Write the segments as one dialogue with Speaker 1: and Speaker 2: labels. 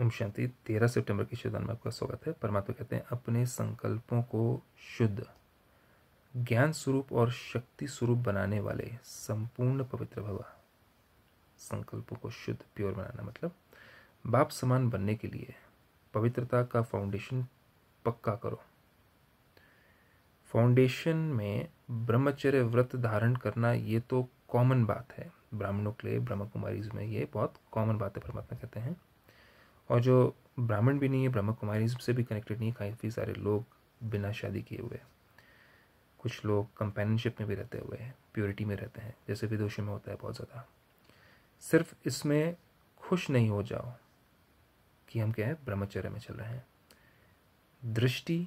Speaker 1: ओम शांति तेरह सितंबर के शुद्धान में आपका स्वागत है परमात्मा कहते हैं अपने संकल्पों को शुद्ध ज्ञान स्वरूप और शक्ति स्वरूप बनाने वाले संपूर्ण पवित्र भवा संकल्पों को शुद्ध प्योर बनाना मतलब बाप समान बनने के लिए पवित्रता का फाउंडेशन पक्का करो फाउंडेशन में ब्रह्मचर्य व्रत धारण करना ये तो कॉमन बात है ब्राह्मणों के लिए ब्रह्म कुमारी में ये बहुत कॉमन बात है परमात्मा कहते हैं और जो ब्राह्मण भी नहीं है ब्रह्म कुमारी से भी कनेक्टेड नहीं है काफ़ी सारे लोग बिना शादी किए हुए हैं कुछ लोग कंपेनशिप में भी रहते हुए हैं प्योरिटी में रहते हैं जैसे विदोषी में होता है बहुत ज़्यादा सिर्फ इसमें खुश नहीं हो जाओ कि हम क्या है ब्रह्मचर्य में चल रहे हैं दृष्टि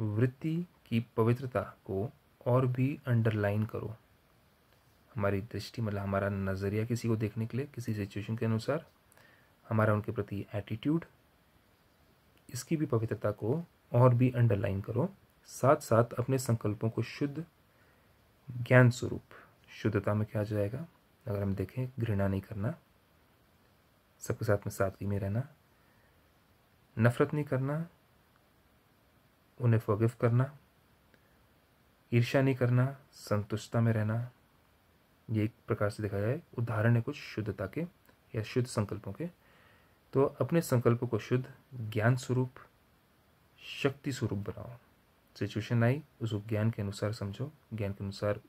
Speaker 1: वृत्ति की पवित्रता को और भी अंडरलाइन करो हमारी दृष्टि मतलब हमारा नज़रिया किसी को देखने के लिए किसी सिचुएशन के अनुसार हमारा उनके प्रति एटीट्यूड इसकी भी पवित्रता को और भी अंडरलाइन करो साथ साथ अपने संकल्पों को शुद्ध ज्ञान स्वरूप शुद्धता में क्या जाएगा अगर हम देखें घृणा नहीं करना सबके साथ में सादगी में रहना नफरत नहीं करना उन्हें फॉगिव करना ईर्ष्या नहीं करना संतुष्टता में रहना ये एक प्रकार से देखा जाए उदाहरण है कुछ शुद्धता के या शुद्ध संकल्पों के तो अपने संकल्प को शुद्ध ज्ञान स्वरूप शक्ति स्वरूप बनाओ सिचुएशन आई उसको ज्ञान के अनुसार समझो ज्ञान के अनुसार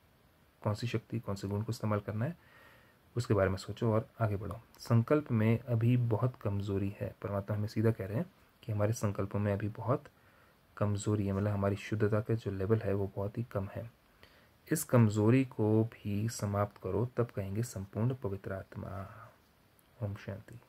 Speaker 1: कौन सी शक्ति कौन से गुण को इस्तेमाल करना है उसके बारे में सोचो और आगे बढ़ो संकल्प में अभी बहुत कमज़ोरी है परमात्मा हमें सीधा कह रहे हैं कि हमारे संकल्पों में अभी बहुत कमज़ोरी है मतलब हमारी शुद्धता का जो लेवल है वो बहुत ही कम है इस कमज़ोरी को भी समाप्त करो तब कहेंगे संपूर्ण पवित्र आत्मा ओम शांति